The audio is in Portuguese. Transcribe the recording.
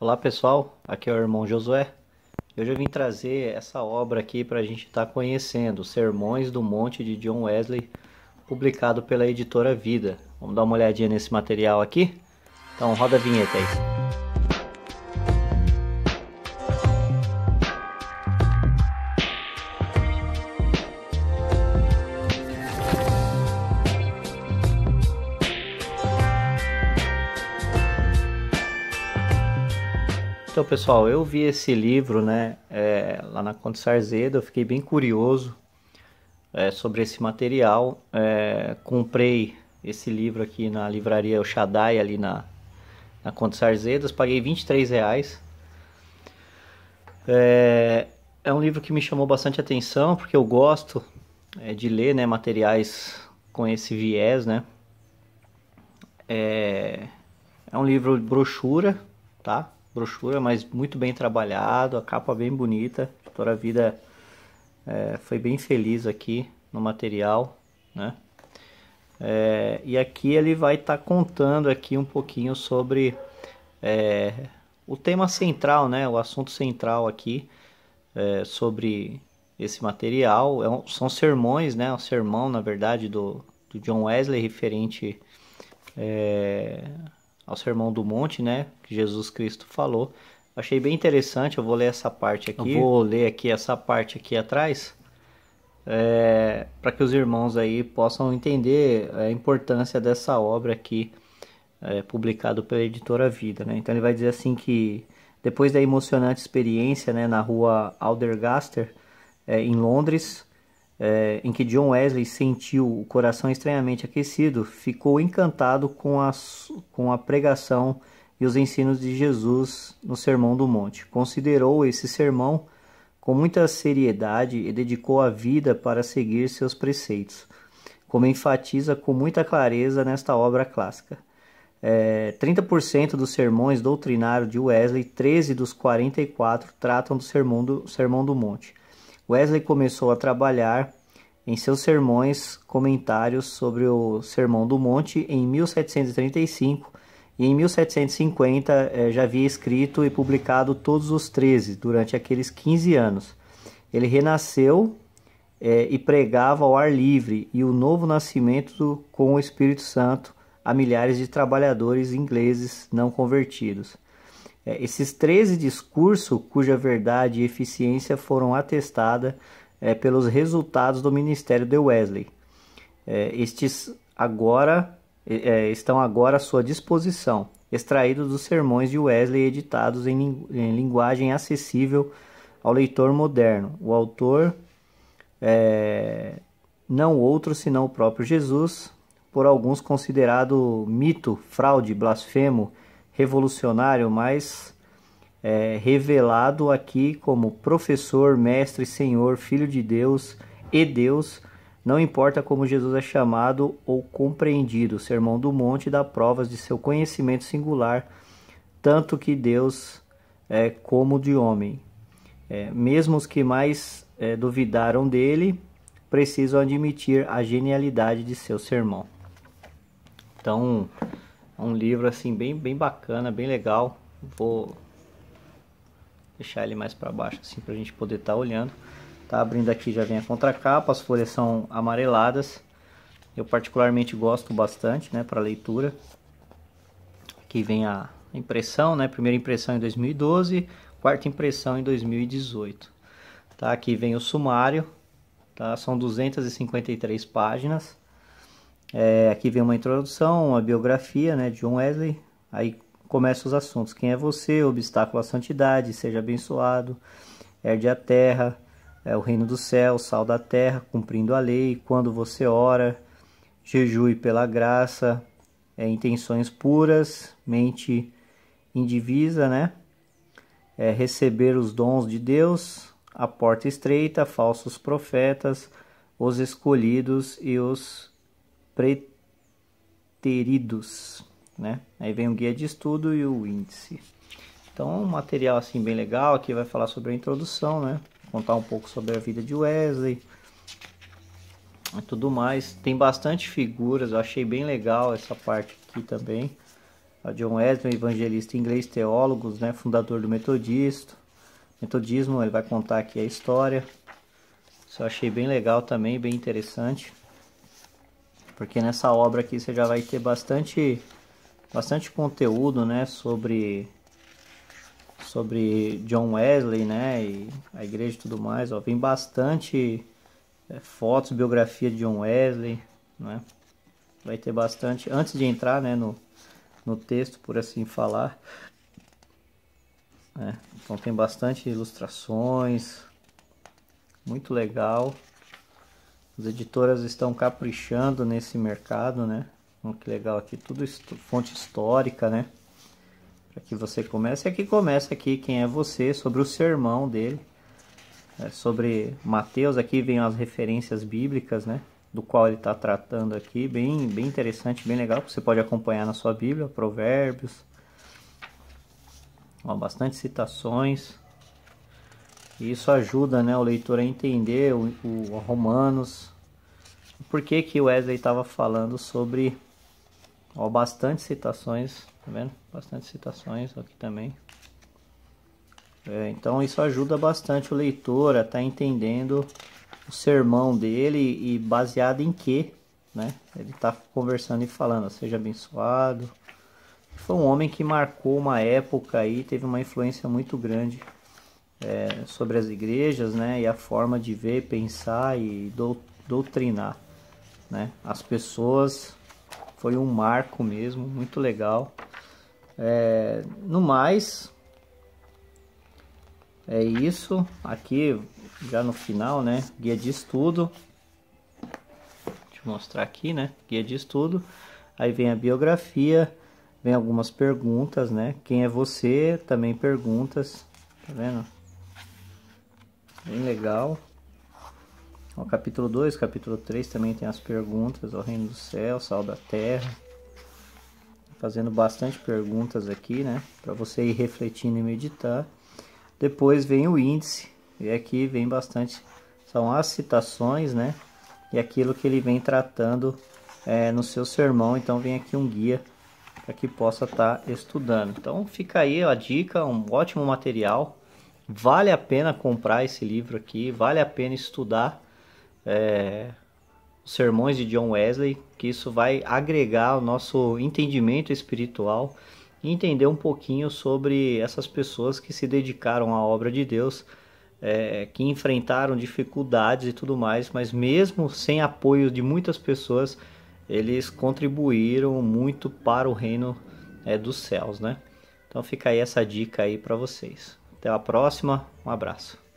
Olá pessoal, aqui é o irmão Josué. Hoje eu vim trazer essa obra aqui para a gente estar tá conhecendo, Sermões do Monte de John Wesley, publicado pela editora Vida. Vamos dar uma olhadinha nesse material aqui? Então roda a vinheta aí. Então, pessoal, eu vi esse livro né, é, lá na Conde Sarzedo, eu fiquei bem curioso é, sobre esse material. É, comprei esse livro aqui na livraria Oxadai, ali na, na Conde Sarzedas, paguei 23 reais. É, é um livro que me chamou bastante atenção, porque eu gosto é, de ler né, materiais com esse viés, né? É, é um livro de brochura, tá? brochura, mas muito bem trabalhado, a capa bem bonita. Toda A Vida é, foi bem feliz aqui no material, né? É, e aqui ele vai estar tá contando aqui um pouquinho sobre é, o tema central, né? O assunto central aqui é, sobre esse material é são sermões, né? Um sermão, na verdade, do, do John Wesley referente é, ao Sermão do Monte, né? Que Jesus Cristo falou. Achei bem interessante, eu vou ler essa parte aqui. Eu vou ler aqui essa parte aqui atrás. É, para que os irmãos aí possam entender a importância dessa obra aqui é, pela editora Vida, né? Então ele vai dizer assim que depois da emocionante experiência, né, na rua Aldergaster, é, em Londres, é, em que John Wesley sentiu o coração estranhamente aquecido, ficou encantado com, as, com a pregação e os ensinos de Jesus no Sermão do Monte. Considerou esse sermão com muita seriedade e dedicou a vida para seguir seus preceitos, como enfatiza com muita clareza nesta obra clássica. É, eh, 30% dos sermões doutrinários de Wesley, 13 dos 44, tratam do Sermão do, sermão do Monte. Wesley começou a trabalhar em seus sermões comentários sobre o Sermão do Monte em 1735 e em 1750 eh, já havia escrito e publicado todos os 13 durante aqueles 15 anos. Ele renasceu eh, e pregava ao ar livre e o novo nascimento com o Espírito Santo a milhares de trabalhadores ingleses não convertidos. É, esses 13 discursos, cuja verdade e eficiência foram atestadas é, pelos resultados do ministério de Wesley. É, estes agora é, é, estão agora à sua disposição, extraídos dos sermões de Wesley editados em, em linguagem acessível ao leitor moderno. O autor, é, não outro senão o próprio Jesus, por alguns considerado mito, fraude, blasfemo, revolucionário, mas é, revelado aqui como professor, mestre, senhor, filho de Deus e Deus, não importa como Jesus é chamado ou compreendido, o Sermão do Monte dá provas de seu conhecimento singular, tanto que Deus é, como de homem. É, mesmo os que mais é, duvidaram dele precisam admitir a genialidade de seu sermão. Então, é um livro assim bem bem bacana, bem legal. Vou deixar ele mais para baixo assim para a gente poder estar tá olhando. Tá abrindo aqui já vem a contracapa, as folhas são amareladas. Eu particularmente gosto bastante, né, para leitura. Aqui vem a impressão, né? Primeira impressão em 2012, quarta impressão em 2018. Tá, aqui vem o sumário, tá? São 253 páginas. É, aqui vem uma introdução, uma biografia né, de John Wesley. Aí começa os assuntos. Quem é você? Obstáculo à santidade, seja abençoado, herde a terra, é o reino do céu, sal da terra, cumprindo a lei, quando você ora, jejue pela graça, é, intenções puras, mente indivisa, né? É, receber os dons de Deus, a porta estreita, falsos profetas, os escolhidos e os preteridos, né? Aí vem o guia de estudo e o índice. Então, um material assim bem legal, aqui vai falar sobre a introdução, né? Contar um pouco sobre a vida de Wesley e tudo mais. Tem bastante figuras, eu achei bem legal essa parte aqui também. A John Wesley, evangelista inglês, teólogo, né? Fundador do metodismo. Metodismo, ele vai contar aqui a história. Isso eu achei bem legal também, bem interessante porque nessa obra aqui você já vai ter bastante, bastante conteúdo, né, sobre sobre John Wesley, né, e a igreja e tudo mais, ó, vem bastante é, fotos, biografia de John Wesley, né, vai ter bastante, antes de entrar, né, no, no texto, por assim falar, né, então tem bastante ilustrações, muito legal, as editoras estão caprichando nesse mercado, né? Olha que legal aqui, tudo fonte histórica, né? Para que você comece. E é aqui começa aqui quem é você, sobre o sermão dele. É sobre Mateus, aqui vem as referências bíblicas, né? Do qual ele está tratando aqui, bem, bem interessante, bem legal, que você pode acompanhar na sua Bíblia, provérbios. Ó, bastante citações. E isso ajuda né, o leitor a entender o, o Romanos, por que que Wesley estava falando sobre... Ó, bastante citações, tá vendo? Bastante citações aqui também. É, então isso ajuda bastante o leitor a estar tá entendendo o sermão dele e baseado em que né? ele está conversando e falando, seja abençoado. Foi um homem que marcou uma época e teve uma influência muito grande é, sobre as igrejas né, e a forma de ver, pensar e doutrinar né, as pessoas. Foi um marco mesmo, muito legal. É, no mais, é isso. Aqui, já no final, né, guia de estudo. Deixa eu mostrar aqui, né, guia de estudo. Aí vem a biografia, vem algumas perguntas, né, quem é você, também perguntas, tá vendo? bem legal. O capítulo 2, capítulo 3 também tem as perguntas, o reino do céu, sal da terra. Fazendo bastante perguntas aqui, né? Para você ir refletindo e meditar. Depois vem o índice, e aqui vem bastante, são as citações, né? E aquilo que ele vem tratando é, no seu sermão, então vem aqui um guia para que possa estar tá estudando. Então fica aí a dica, um ótimo material Vale a pena comprar esse livro aqui, vale a pena estudar é, os sermões de John Wesley, que isso vai agregar o nosso entendimento espiritual e entender um pouquinho sobre essas pessoas que se dedicaram à obra de Deus, é, que enfrentaram dificuldades e tudo mais, mas mesmo sem apoio de muitas pessoas, eles contribuíram muito para o reino é, dos céus, né? Então fica aí essa dica aí para vocês. Até a próxima, um abraço.